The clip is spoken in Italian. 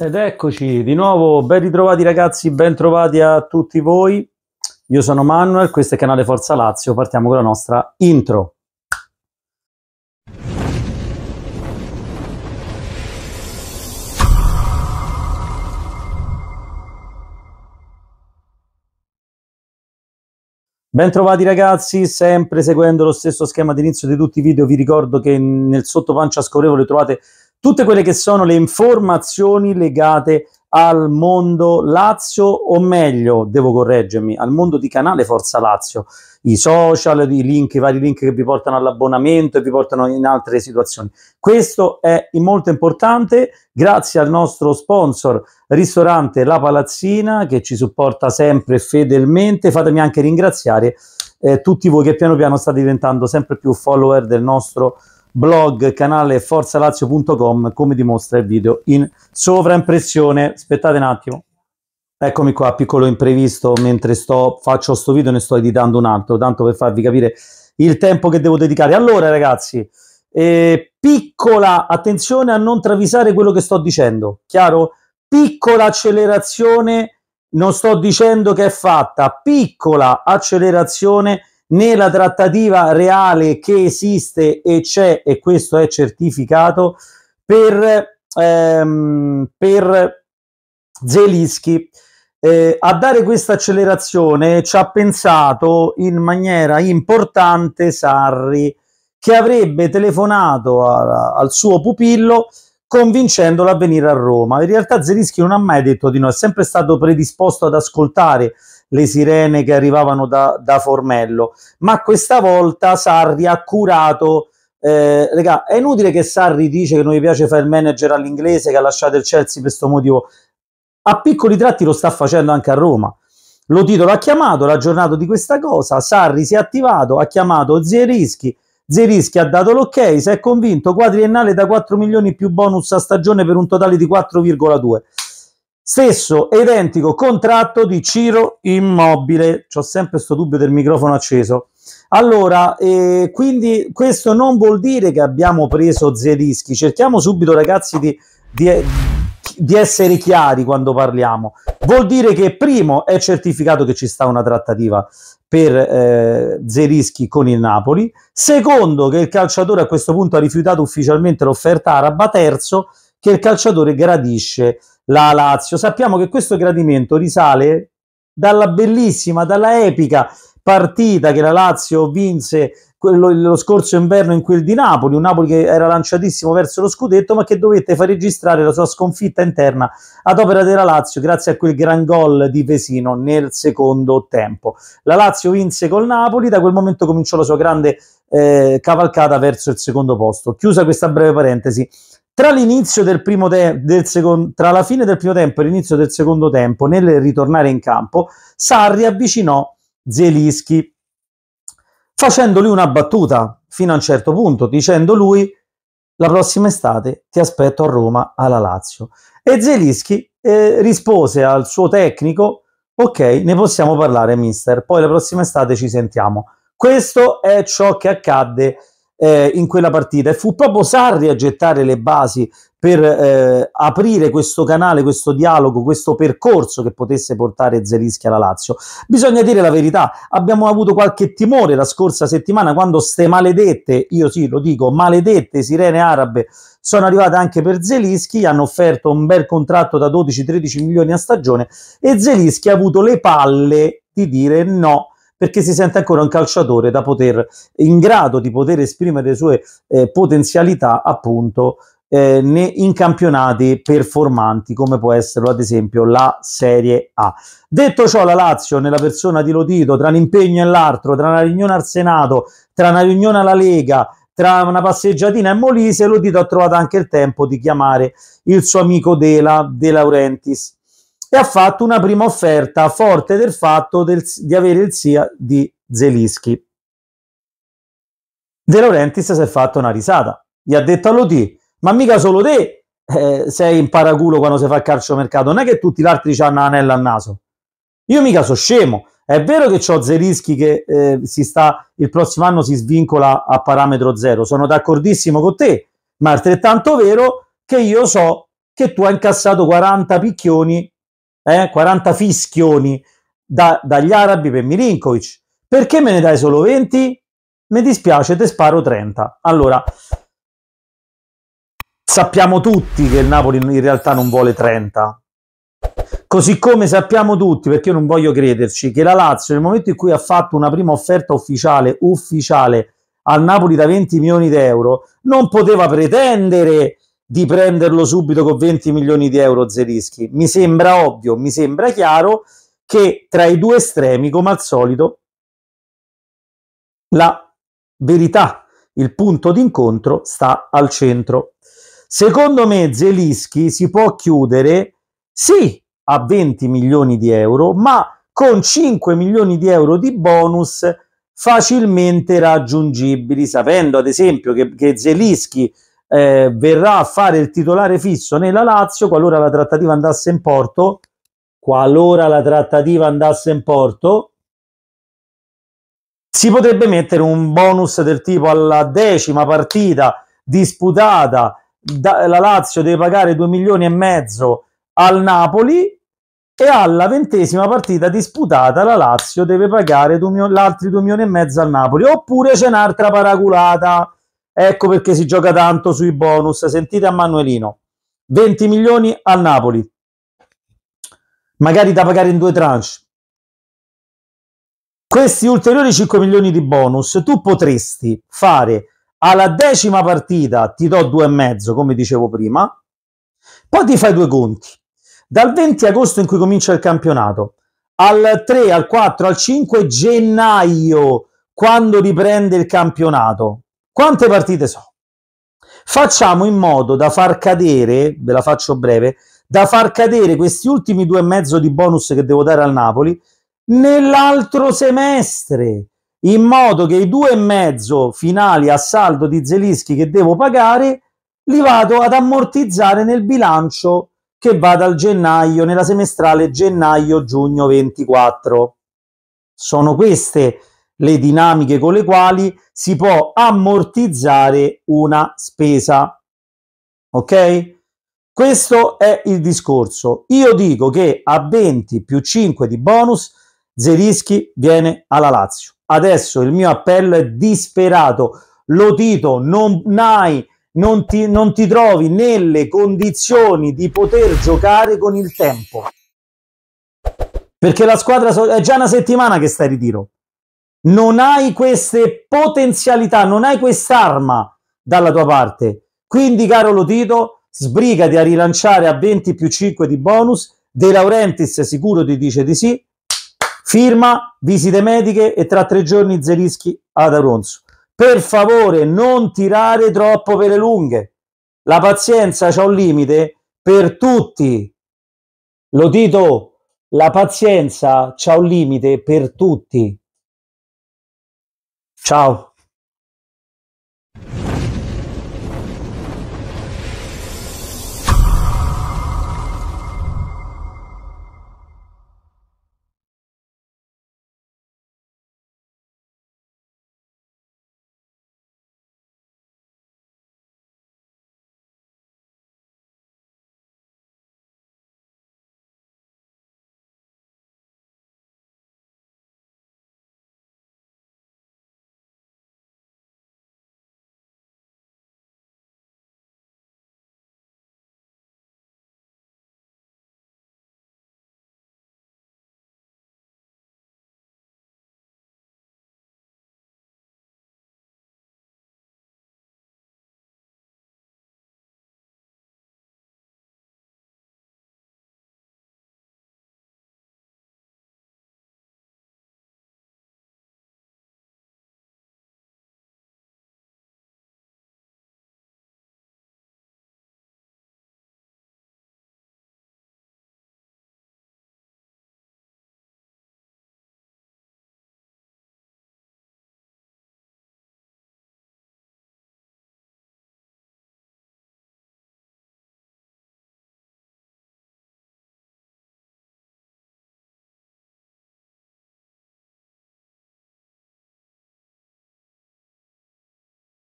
Ed eccoci di nuovo, ben ritrovati ragazzi, ben trovati a tutti voi. Io sono Manuel, questo è canale Forza Lazio, partiamo con la nostra intro. Bentrovati ragazzi, sempre seguendo lo stesso schema d'inizio di tutti i video, vi ricordo che nel sottopancia scorrevole trovate tutte quelle che sono le informazioni legate al mondo Lazio, o meglio, devo correggermi, al mondo di canale Forza Lazio, i social, i link, i vari link che vi portano all'abbonamento e vi portano in altre situazioni. Questo è molto importante, grazie al nostro sponsor ristorante La Palazzina che ci supporta sempre fedelmente. Fatemi anche ringraziare eh, tutti voi che piano piano state diventando sempre più follower del nostro sponsor blog, canale forzalazio.com come dimostra il video in sovraimpressione. Aspettate un attimo. Eccomi qua, piccolo imprevisto, mentre sto, faccio sto video ne sto editando un altro, tanto per farvi capire il tempo che devo dedicare. Allora ragazzi, eh, piccola attenzione a non travisare quello che sto dicendo, chiaro? Piccola accelerazione, non sto dicendo che è fatta, piccola accelerazione nella trattativa reale che esiste e c'è, e questo è certificato, per, ehm, per Zelischi. Eh, a dare questa accelerazione ci ha pensato in maniera importante Sarri, che avrebbe telefonato a, al suo pupillo convincendolo a venire a Roma. In realtà Zelischi non ha mai detto di no, è sempre stato predisposto ad ascoltare le sirene che arrivavano da, da Formello, ma questa volta Sarri ha curato eh, regà, è inutile che Sarri dice che non gli piace fare il manager all'inglese, che ha lasciato il Chelsea per questo motivo. A piccoli tratti lo sta facendo anche a Roma. Lo titolo ha chiamato, l'ha aggiornato di questa cosa. Sarri si è attivato, ha chiamato Zerischi. Zerischi ha dato l'ok, si è convinto quadriennale da 4 milioni più bonus a stagione per un totale di 4,2. Stesso identico contratto di Ciro Immobile. C'ho sempre questo dubbio del microfono acceso. Allora, eh, quindi questo non vuol dire che abbiamo preso Zelischi. Cerchiamo subito, ragazzi, di, di, di essere chiari quando parliamo. Vuol dire che, primo, è certificato che ci sta una trattativa per eh, Zerischi con il Napoli, secondo che il calciatore a questo punto ha rifiutato ufficialmente l'offerta araba, terzo che il calciatore gradisce la Lazio. Sappiamo che questo gradimento risale dalla bellissima, dalla epica partita che la Lazio vinse quello, lo scorso inverno in quel di Napoli, un Napoli che era lanciatissimo verso lo scudetto, ma che dovette far registrare la sua sconfitta interna ad opera della Lazio grazie a quel gran gol di Vesino nel secondo tempo. La Lazio vinse col Napoli, da quel momento cominciò la sua grande eh, cavalcata verso il secondo posto. Chiusa questa breve parentesi, tra, del secondo, tra la fine del primo tempo e l'inizio del secondo tempo, nel ritornare in campo, Sarri avvicinò Zielinski facendogli una battuta fino a un certo punto, dicendo lui la prossima estate ti aspetto a Roma alla Lazio. E Zelischi eh, rispose al suo tecnico ok, ne possiamo parlare mister, poi la prossima estate ci sentiamo. Questo è ciò che accadde eh, in quella partita e fu proprio Sarri a gettare le basi per eh, aprire questo canale, questo dialogo, questo percorso che potesse portare Zelischi alla Lazio. Bisogna dire la verità, abbiamo avuto qualche timore la scorsa settimana quando ste maledette, io sì lo dico, maledette sirene arabe sono arrivate anche per Zelischi, hanno offerto un bel contratto da 12-13 milioni a stagione e Zelischi ha avuto le palle di dire no perché si sente ancora un calciatore da poter, in grado di poter esprimere le sue eh, potenzialità appunto eh, ne, in campionati performanti come può essere ad esempio la Serie A. Detto ciò, la Lazio nella persona di Lodito, tra l'impegno e l'altro, tra una riunione al Senato, tra una riunione alla Lega, tra una passeggiatina e Molise, Lodito ha trovato anche il tempo di chiamare il suo amico Dela De Laurentiis e ha fatto una prima offerta forte del fatto del, di avere il sia di Zelischi. De Laurentiis si è fatto una risata. Gli ha detto all'OT, ma mica solo te eh, sei in paraculo quando si fa il mercato, non è che tutti gli altri hanno l'anello al naso. Io mica so scemo. È vero che ho Zelischi che eh, si sta, il prossimo anno si svincola a parametro zero, sono d'accordissimo con te, ma è altrettanto vero che io so che tu hai incassato 40 picchioni eh, 40 fischioni da, dagli arabi per Milinkovic. Perché me ne dai solo 20? Mi dispiace, te sparo 30. Allora, sappiamo tutti che il Napoli in realtà non vuole 30. Così come sappiamo tutti, perché io non voglio crederci, che la Lazio nel momento in cui ha fatto una prima offerta ufficiale, ufficiale al Napoli da 20 milioni di euro, non poteva pretendere di prenderlo subito con 20 milioni di euro Zerischi. Mi sembra ovvio, mi sembra chiaro che tra i due estremi, come al solito, la verità, il punto d'incontro sta al centro. Secondo me Zelischi si può chiudere sì a 20 milioni di euro, ma con 5 milioni di euro di bonus facilmente raggiungibili, sapendo ad esempio che, che Zelischi eh, verrà a fare il titolare fisso nella Lazio qualora la trattativa andasse in porto, qualora la trattativa andasse in porto, si potrebbe mettere un bonus del tipo alla decima partita disputata da, la Lazio deve pagare 2 milioni e mezzo al Napoli e alla ventesima partita disputata la Lazio deve pagare altri 2 milioni e mezzo al Napoli oppure c'è un'altra paraculata Ecco perché si gioca tanto sui bonus. Sentite a Manuelino. 20 milioni al Napoli. Magari da pagare in due tranche. Questi ulteriori 5 milioni di bonus tu potresti fare alla decima partita ti do due e mezzo, come dicevo prima, poi ti fai due conti. Dal 20 agosto in cui comincia il campionato al 3, al 4, al 5 gennaio, quando riprende il campionato, quante partite so? Facciamo in modo da far cadere, ve la faccio breve, da far cadere questi ultimi due e mezzo di bonus che devo dare al Napoli nell'altro semestre, in modo che i due e mezzo finali a saldo di Zelischi che devo pagare li vado ad ammortizzare nel bilancio che va dal gennaio, nella semestrale gennaio-giugno 24. Sono queste le dinamiche con le quali si può ammortizzare una spesa. Ok? Questo è il discorso. Io dico che a 20 più 5 di bonus Zerischi viene alla Lazio. Adesso il mio appello è disperato. Lo Tito, non, hai, non, ti, non ti trovi nelle condizioni di poter giocare con il tempo. Perché la squadra è già una settimana che sta in ritiro non hai queste potenzialità, non hai quest'arma dalla tua parte. Quindi, caro Lotito, sbrigati a rilanciare a 20 più 5 di bonus. De Laurentiis sicuro ti dice di sì. Firma, visite mediche e tra tre giorni Zerischi ad Aronzo. Per favore, non tirare troppo per le lunghe. La pazienza c'è un limite per tutti. Lo Lotito, la pazienza c'è un limite per tutti. Chao.